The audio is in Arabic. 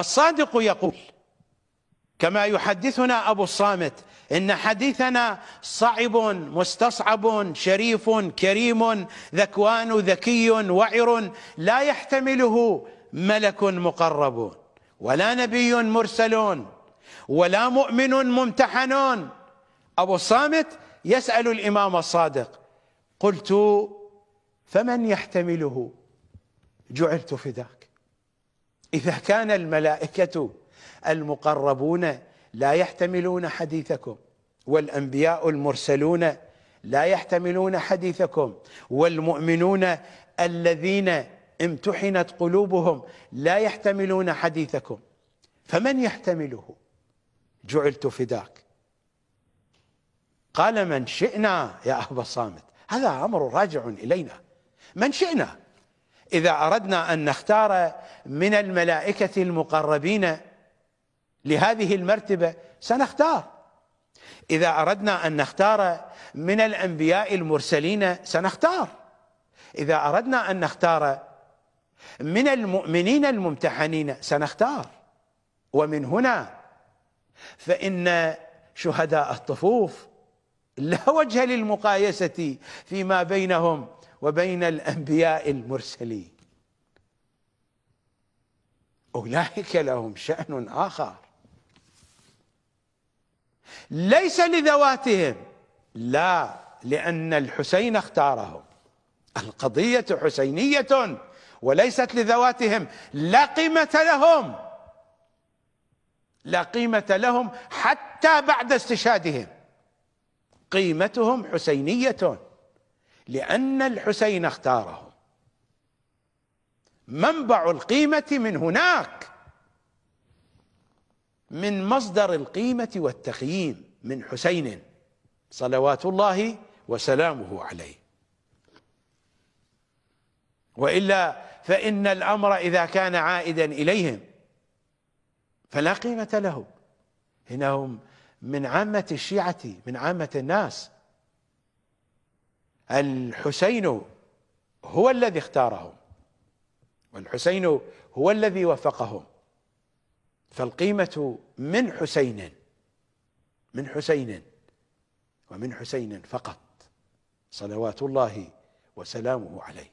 الصادق يقول كما يحدثنا أبو الصامت إن حديثنا صعب مستصعب شريف كريم ذكوان ذكي وعر لا يحتمله ملك مقرب ولا نبي مرسل ولا مؤمن ممتحن أبو الصامت يسأل الإمام الصادق قلت فمن يحتمله جعلت فداك إذا كان الملائكة المقربون لا يحتملون حديثكم والأنبياء المرسلون لا يحتملون حديثكم والمؤمنون الذين امتحنت قلوبهم لا يحتملون حديثكم فمن يحتمله جعلت فداك قال من شئنا يا أبا الصامت هذا أمر راجع إلينا من شئنا إذا أردنا أن نختار من الملائكة المقربين لهذه المرتبة سنختار إذا أردنا أن نختار من الأنبياء المرسلين سنختار إذا أردنا أن نختار من المؤمنين الممتحنين سنختار ومن هنا فإن شهداء الطفوف لا وجه للمقايسة فيما بينهم وبين الانبياء المرسلين اولئك لهم شان اخر ليس لذواتهم لا لان الحسين اختارهم القضيه حسينيه وليست لذواتهم لا قيمه لهم لا قيمه لهم حتى بعد استشهادهم قيمتهم حسينيه لأن الحسين اختاره منبع القيمة من هناك من مصدر القيمة والتقييم من حسين صلوات الله وسلامه عليه وإلا فإن الأمر إذا كان عائدا إليهم فلا قيمة له إنهم من عامة الشيعة من عامة الناس الحسين هو الذي اختارهم والحسين هو الذي وفقهم فالقيمة من حسين من حسين ومن حسين فقط صلوات الله وسلامه عليه